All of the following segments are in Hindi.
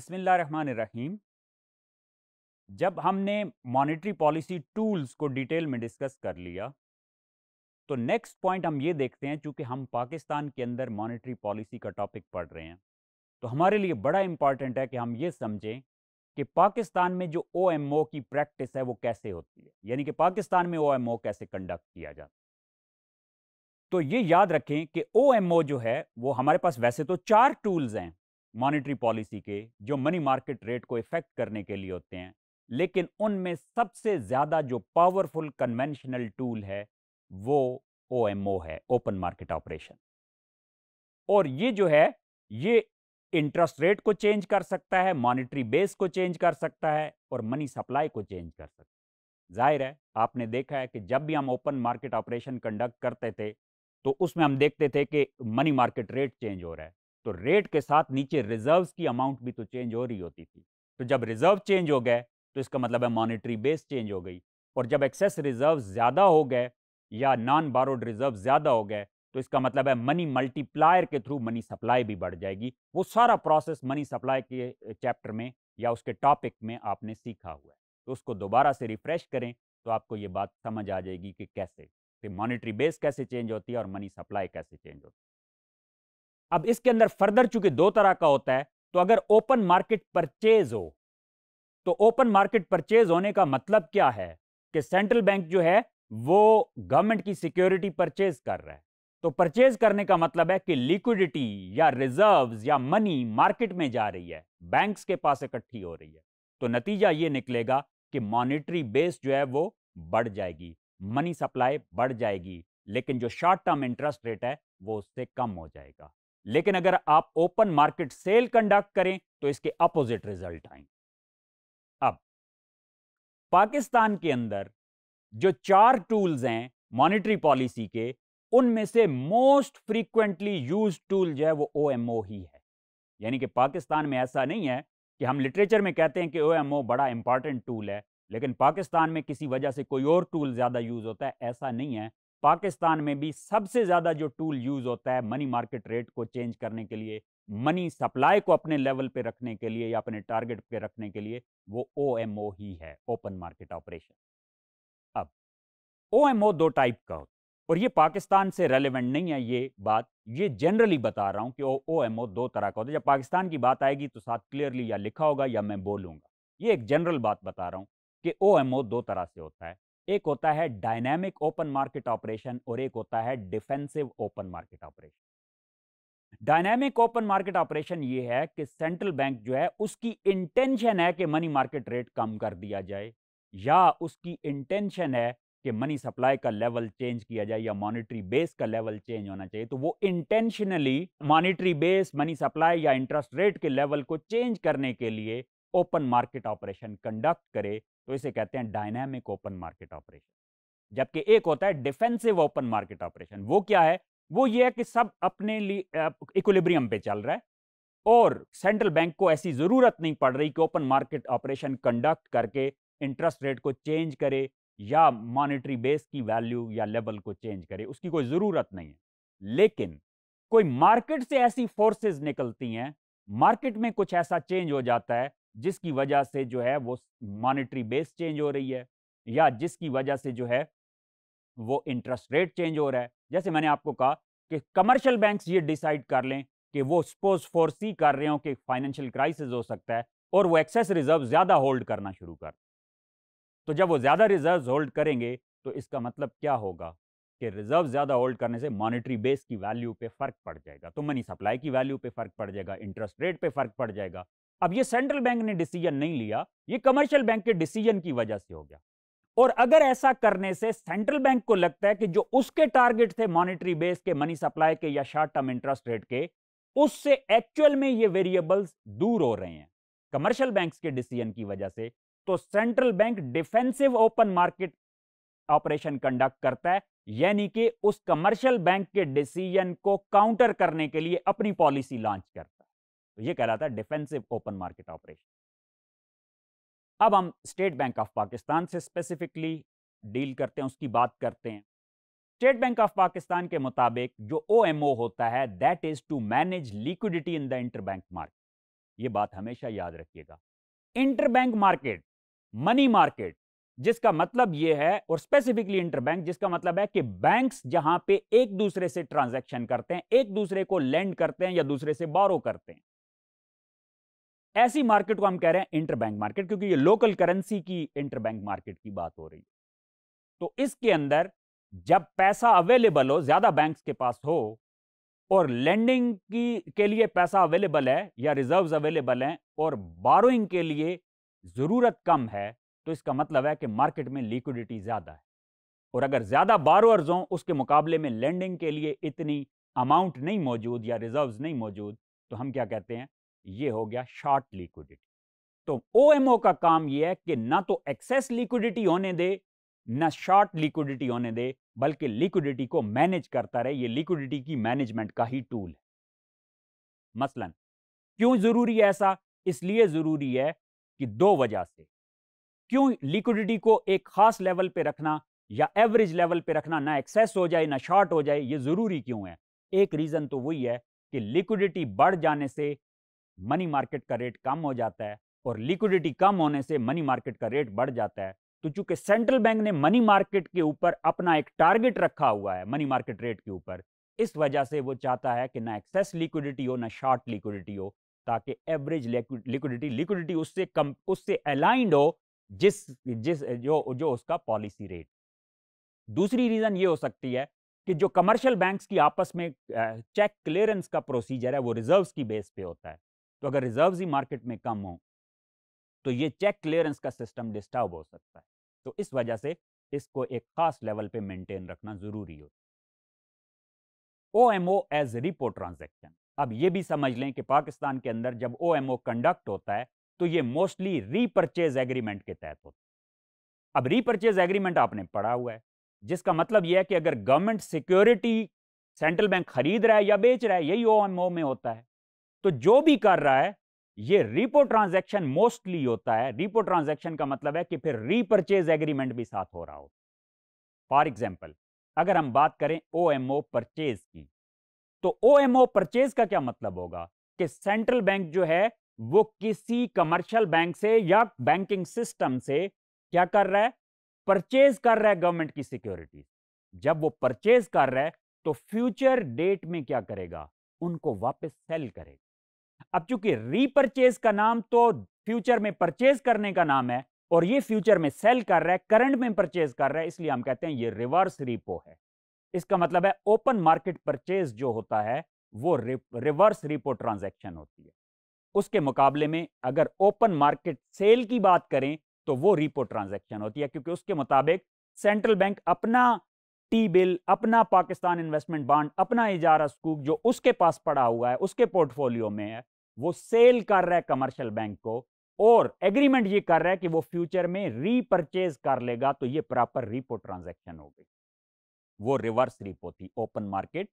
रहीम जब हमने मॉनेटरी पॉलिसी टूल्स को डिटेल में डिस्कस कर लिया तो नेक्स्ट पॉइंट हम ये देखते हैं चूंकि हम पाकिस्तान के अंदर मॉनेटरी पॉलिसी का टॉपिक पढ़ रहे हैं तो हमारे लिए बड़ा इंपॉर्टेंट है कि हम ये समझें कि पाकिस्तान में जो ओ की प्रैक्टिस है वो कैसे होती है यानी कि पाकिस्तान में ओ कैसे कंडक्ट किया जाता है तो ये याद रखें कि ओ जो है वो हमारे पास वैसे तो चार टूल्स हैं मॉनेटरी पॉलिसी के जो मनी मार्केट रेट को इफेक्ट करने के लिए होते हैं लेकिन उनमें सबसे ज़्यादा जो पावरफुल कन्वेंशनल टूल है वो ओ है ओपन मार्केट ऑपरेशन और ये जो है ये इंटरेस्ट रेट को चेंज कर सकता है मॉनेटरी बेस को चेंज कर सकता है और मनी सप्लाई को चेंज कर सकता है जाहिर है आपने देखा है कि जब भी हम ओपन मार्केट ऑपरेशन कंडक्ट करते थे तो उसमें हम देखते थे कि मनी मार्केट रेट चेंज हो रहा है तो रेट के साथ नीचे रिजर्व्स की अमाउंट भी तो चेंज हो रही होती थी तो जब रिजर्व चेंज हो गए तो इसका मतलब है मॉनिटरी बेस चेंज हो गई और जब एक्सेस रिजर्व ज़्यादा हो गए या नॉन बारोड रिजर्व ज़्यादा हो गए तो इसका मतलब है मनी मल्टीप्लायर के थ्रू मनी सप्लाई भी बढ़ जाएगी वो सारा प्रोसेस मनी सप्लाई के चैप्टर में या उसके टॉपिक में आपने सीखा हुआ है तो उसको दोबारा से रिफ्रेश करें तो आपको ये बात समझ आ जाएगी कि कैसे मॉनिटरी बेस कैसे चेंज होती है और मनी सप्लाई कैसे चेंज होती है अब इसके अंदर फर्दर चूंकि दो तरह का होता है तो अगर ओपन मार्केट परचेज हो तो ओपन मार्केट परचेज होने का मतलब क्या है कि सेंट्रल बैंक जो है वो गवर्नमेंट की सिक्योरिटी परचेज कर रहा है तो परचेज करने का मतलब है कि लिक्विडिटी या रिजर्व्स या मनी मार्केट में जा रही है बैंक्स के पास इकट्ठी हो रही है तो नतीजा ये निकलेगा कि मॉनिटरी बेस जो है वो बढ़ जाएगी मनी सप्लाई बढ़ जाएगी लेकिन जो शॉर्ट टर्म इंटरेस्ट रेट है वो उससे कम हो जाएगा लेकिन अगर आप ओपन मार्केट सेल कंडक्ट करें तो इसके अपोजिट रिजल्ट आएंगे अब पाकिस्तान के अंदर जो चार टूल्स हैं मॉनिटरी पॉलिसी के उनमें से मोस्ट फ्रीक्वेंटली यूज टूल जो है वो ओ ही है यानी कि पाकिस्तान में ऐसा नहीं है कि हम लिटरेचर में कहते हैं कि ओ बड़ा इंपॉर्टेंट टूल है लेकिन पाकिस्तान में किसी वजह से कोई और टूल ज़्यादा यूज़ होता है ऐसा नहीं है पाकिस्तान में भी सबसे ज़्यादा जो टूल यूज़ होता है मनी मार्केट रेट को चेंज करने के लिए मनी सप्लाई को अपने लेवल पे रखने के लिए या अपने टारगेट पे रखने के लिए वो ओ ही है ओपन मार्केट ऑपरेशन अब ओ दो टाइप का होता और ये पाकिस्तान से रेलेवेंट नहीं है ये बात ये जनरली बता रहा हूँ कि ओ एम ओ दो तरह का होता है जब पाकिस्तान की बात आएगी तो साथ क्लियरली या लिखा होगा या मैं बोलूँगा ये एक जनरल बात बता रहा हूँ कि ओ एम ओ दो तरह से होता है एक होता है डायनेमिक ओपन मार्केट ऑपरेशन और एक होता है defensive open market operation dynamic open market operation ये है कि सेंट्रल बैंक जो है उसकी इंटेंशन है कि मनी मार्केट रेट कम कर दिया जाए या उसकी इंटेंशन है कि मनी सप्लाई का लेवल चेंज किया जाए या मॉनेटरी बेस का लेवल चेंज होना चाहिए तो वो intentionally monetary base money supply या इंटरेस्ट रेट के लेवल को चेंज करने के लिए ओपन मार्केट ऑपरेशन कंडक्ट करे तो इसे कहते हैं डायनेमिक ओपन मार्केट ऑपरेशन जबकि एक होता है डिफेंसिव ओपन मार्केट ऑपरेशन वो क्या है वो ये है कि सब अपने लिए इक्विलिब्रियम पे चल रहा है और सेंट्रल बैंक को ऐसी ज़रूरत नहीं पड़ रही कि ओपन मार्केट ऑपरेशन कंडक्ट करके इंटरेस्ट रेट को चेंज करे या मॉनेटरी बेस की वैल्यू या लेवल को चेंज करे उसकी कोई ज़रूरत नहीं है लेकिन कोई मार्केट से ऐसी फोर्सेस निकलती हैं मार्केट में कुछ ऐसा चेंज हो जाता है जिसकी वजह से जो है वो मॉनिटरी बेस चेंज हो रही है या जिसकी वजह से जो है वो इंटरेस्ट रेट चेंज हो रहा है जैसे मैंने आपको कहा कि कमर्शियल बैंक्स ये डिसाइड कर लें कि वो सपोज फोरसी कर रहे हो कि फाइनेंशियल क्राइसिस हो सकता है और वो एक्सेस रिजर्व ज़्यादा होल्ड करना शुरू कर तो जब वो ज़्यादा रिजर्व होल्ड करेंगे तो इसका मतलब क्या होगा कि रिजर्व ज़्यादा होल्ड करने से मॉनेटरी बेस की वैल्यू पे फ़र्क पड़ जाएगा तो मनी सप्लाई की वैल्यू पे फ़र्क पड़ जाएगा इंटरेस्ट रेट पे फ़र्क पड़ जाएगा अब ये सेंट्रल बैंक ने डिसीजन नहीं लिया ये कमर्शियल बैंक के डिसीजन की वजह से हो गया और अगर ऐसा करने से सेंट्रल बैंक को लगता है कि जो उसके टारगेट थे मॉनिटरी बेस के मनी सप्लाई के या शॉर्ट टर्म इंटरेस्ट रेट के उससे एक्चुअल में ये वेरिएबल्स दूर हो रहे हैं कमर्शियल बैंक्स के डिसीजन की वजह से तो central bank defensive open market operation conduct करता है यानी कि उस कमर्शियल बैंक के डिसीजन को काउंटर करने के लिए अपनी पॉलिसी लॉन्च करता है तो ये कहलाता है डिफेंसिव ओपन मार्केट ऑपरेशन अब हम स्टेट बैंक ऑफ पाकिस्तान से स्पेसिफिकली डील करते हैं उसकी बात करते हैं स्टेट बैंक ऑफ पाकिस्तान के मुताबिक जो ओ होता है that is to manage liquidity in the inter bank market ये बात हमेशा याद रखिएगा inter bank market money market जिसका मतलब ये है और स्पेसिफिकली इंटरबैंक जिसका मतलब है कि बैंक्स जहां पे एक दूसरे से ट्रांजैक्शन करते हैं एक दूसरे को लेंड करते हैं या दूसरे से बोरो करते हैं ऐसी मार्केट को हम कह रहे हैं इंटरबैंक मार्केट क्योंकि ये लोकल करेंसी की इंटरबैंक मार्केट की बात हो रही है तो इसके अंदर जब पैसा अवेलेबल हो ज़्यादा बैंक्स के पास हो और लैंडिंग की के लिए पैसा अवेलेबल है या रिजर्व्स अवेलेबल हैं और बारोइंग के लिए ज़रूरत कम है तो इसका मतलब है कि मार्केट में लिक्विडिटी ज़्यादा है और अगर ज़्यादा बारोअर्स हों उसके मुकाबले में लैंडिंग के लिए इतनी अमाउंट नहीं मौजूद या रिजर्व्स नहीं मौजूद तो हम क्या कहते हैं ये हो गया शॉर्ट लिक्विडिटी तो ओ का काम यह है कि ना तो एक्सेस लिक्विडिटी होने दे ना शॉर्ट लिक्विडिटी होने दे बल्कि लिक्विडिटी को मैनेज करता रहे ये लिक्विडिटी की मैनेजमेंट का ही टूल है मसलन क्यों ज़रूरी है ऐसा इसलिए ज़रूरी है कि दो वजह से क्यों लिक्विडिटी को एक ख़ास लेवल पे रखना या एवरेज लेवल पे रखना ना एक्सेस हो जाए ना शॉर्ट हो जाए ये ज़रूरी क्यों है एक रीज़न तो वही है कि लिक्विडिटी बढ़ जाने से मनी मार्केट का रेट कम हो जाता है और लिक्विडिटी कम होने से मनी मार्केट का रेट बढ़ जाता है तो चूंकि सेंट्रल बैंक ने मनी मार्केट के ऊपर अपना एक टारगेट रखा हुआ है मनी मार्केट रेट के ऊपर इस वजह से वो चाहता है कि ना एक्सेस लिक्विडिटी हो ना शॉर्ट लिक्विडिटी हो ताकि एवरेज लिक्विडिटी लिक्विडिटी उससे कम उससे अलाइंड हो जिस जिस जो जो उसका पॉलिसी रेट दूसरी रीज़न ये हो सकती है कि जो कमर्शियल बैंक्स की आपस में चेक क्लियरेंस का प्रोसीजर है वो रिजर्व्स की बेस पे होता है तो अगर रिजर्व ही मार्केट में कम हो तो ये चेक क्लियरेंस का सिस्टम डिस्टर्ब हो सकता है तो इस वजह से इसको एक खास लेवल पे मेंटेन रखना जरूरी होता है O M O as repo transaction अब ये भी समझ लें कि पाकिस्तान के अंदर जब ओ एम ओ कंडक्ट होता है तो ये मोस्टली रीपरचेज एग्रीमेंट के तहत होता है अब रीपरचेज एग्रीमेंट आपने पढ़ा हुआ है जिसका मतलब यह है कि अगर गवर्नमेंट सिक्योरिटी सेंट्रल बैंक खरीद रहा है या बेच रहा है यही ओ एम ओ में होता है तो जो भी कर रहा है ये रिपो ट्रांजैक्शन मोस्टली होता है रिपो ट्रांजैक्शन का मतलब है कि फिर रीपरचेज एग्रीमेंट भी साथ हो रहा हो फॉर एग्जाम्पल अगर हम बात करें ओ एम ओ परचेज की तो ओ एम ओ परचेज का क्या मतलब होगा कि सेंट्रल बैंक जो है वो किसी कमर्शियल बैंक से या बैंकिंग सिस्टम से क्या कर रहा है परचेज कर रहा है गवर्नमेंट की सिक्योरिटीज जब वो परचेज कर रहा है तो फ्यूचर डेट में क्या करेगा उनको वापस सेल करेगा अब चूंकि रीपरचेज का नाम तो फ्यूचर में परचेज करने का नाम है और ये फ्यूचर में सेल कर रहा है करंट में परचेज कर रहा है इसलिए हम कहते हैं ये रिवर्स रिपो है इसका मतलब है ओपन मार्केट परचेज जो होता है वो रिवर्स रिपो ट्रांजैक्शन होती है उसके मुकाबले में अगर ओपन मार्केट सेल की बात करें तो वो रिपो ट्रांजैक्शन होती है क्योंकि उसके मुताबिक सेंट्रल बैंक अपना टी बिल अपना पाकिस्तान इन्वेस्टमेंट बॉन्ड अपना इजारा सूक जो उसके पास पड़ा हुआ है उसके पोर्टफोलियो में है वो सेल कर रहा है कमर्शियल बैंक को और एग्रीमेंट ये कर रहा है कि वो फ्यूचर में रीपरचेज कर लेगा तो ये प्रॉपर रिपो ट्रांजैक्शन हो गई वो रिवर्स रिपो थी ओपन मार्केट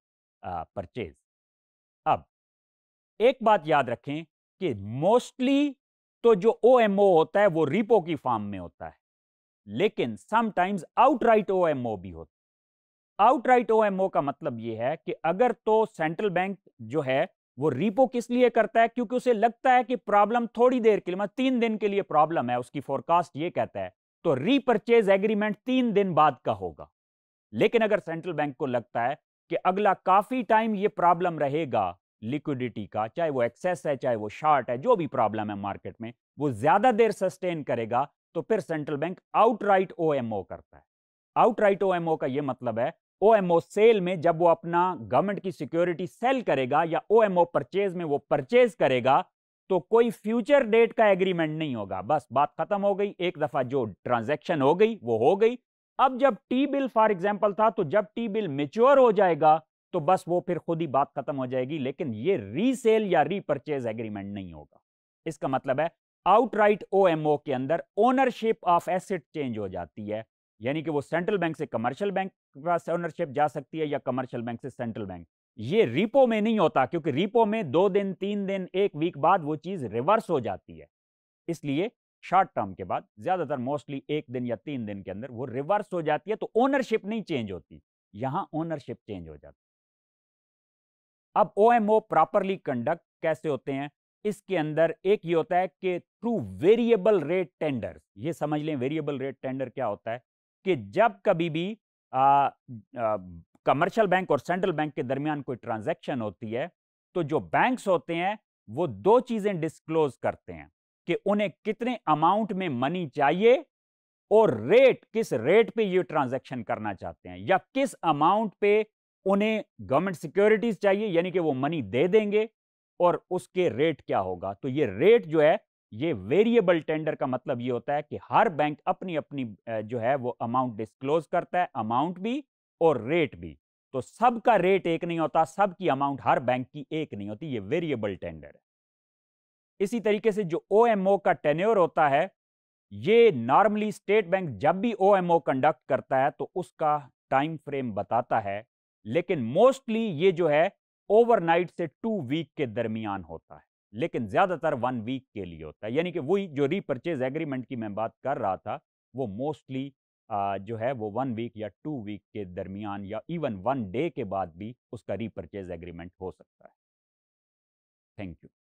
परचेज अब एक बात याद रखें कि मोस्टली तो जो ओ होता है वो रिपो की फॉर्म में होता है लेकिन समटाइम्स आउटराइट ओ भी होता है आउटराइट ओ का मतलब ये है कि अगर तो सेंट्रल बैंक जो है वो रिपो किस लिए करता है क्योंकि उसे लगता है कि प्रॉब्लम थोड़ी देर के लिए मतलब तीन दिन के लिए प्रॉब्लम है उसकी फोरकास्ट ये कहता है तो रीपरचेज एग्रीमेंट तीन दिन बाद का होगा लेकिन अगर सेंट्रल बैंक को लगता है कि अगला काफी टाइम ये प्रॉब्लम रहेगा लिक्विडिटी का चाहे वो एक्सेस है चाहे वो शार्ट है जो भी प्रॉब्लम है मार्केट में वो ज्यादा देर सस्टेन करेगा तो फिर सेंट्रल बैंक आउटराइट ओएमओ करता है आउटराइट ओएमओ का ये मतलब है ओ सेल में जब वो अपना गवर्नमेंट की सिक्योरिटी सेल करेगा या ओ एम ओ परचेज में वो परचेज करेगा तो कोई फ्यूचर डेट का एग्रीमेंट नहीं होगा बस बात खत्म हो गई एक दफा जो ट्रांजेक्शन हो गई वो हो गई अब जब टी बिल फॉर एग्जाम्पल था तो जब टी बिल मेच्योर हो जाएगा तो बस वो फिर खुद ही बात खत्म हो जाएगी लेकिन ये रीसेल या रीपरचेज एग्रीमेंट नहीं होगा इसका मतलब है आउटराइट ओ के अंदर ओनरशिप ऑफ एसेट चेंज हो जाती है यानी कि वो सेंट्रल बैंक से कमर्शियल बैंक पास ओनरशिप जा सकती है या कमर्शियल बैंक से सेंट्रल बैंक ये रिपो में नहीं होता क्योंकि रिपो में दो दिन तीन दिन एक वीक बाद वो चीज़ रिवर्स हो जाती है इसलिए शॉर्ट टर्म के बाद ज़्यादातर मोस्टली एक दिन या तीन दिन के अंदर वो रिवर्स हो जाती है तो ओनरशिप नहीं चेंज होती यहाँ ओनरशिप चेंज हो जाती अब ओ प्रॉपरली कंडक्ट कैसे होते हैं इसके अंदर एक ये होता है कि थ्रू वेरिएबल रेट टेंडर ये समझ लें वेरिएबल रेट टेंडर क्या होता है कि जब कभी भी कमर्शियल बैंक और सेंट्रल बैंक के दरमियान कोई ट्रांजैक्शन होती है तो जो बैंक्स होते हैं वो दो चीज़ें डिस्क्लोज करते हैं कि उन्हें कितने अमाउंट में मनी चाहिए और रेट किस रेट पे ये ट्रांजैक्शन करना चाहते हैं या किस अमाउंट पे उन्हें गवर्नमेंट सिक्योरिटीज चाहिए यानी कि वो मनी दे देंगे और उसके रेट क्या होगा तो ये रेट जो है ये वेरिएबल टेंडर का मतलब ये होता है कि हर बैंक अपनी अपनी जो है वो अमाउंट डिस्क्लोज करता है अमाउंट भी और रेट भी तो सबका रेट एक नहीं होता सबकी अमाउंट हर बैंक की एक नहीं होती ये वेरिएबल टेंडर है इसी तरीके से जो ओ का टेन्योर होता है ये नॉर्मली स्टेट बैंक जब भी ओ कंडक्ट करता है तो उसका टाइम फ्रेम बताता है लेकिन मोस्टली ये जो है ओवरनाइट से टू वीक के दरमियान होता है लेकिन ज़्यादातर वन वीक के लिए होता है यानी कि वही जो रीपरचेज एग्रीमेंट की मैं बात कर रहा था वो मोस्टली जो है वो वन वीक या टू वीक के दरमियान या इवन वन डे के बाद भी उसका रीपरचेज एग्रीमेंट हो सकता है थैंक यू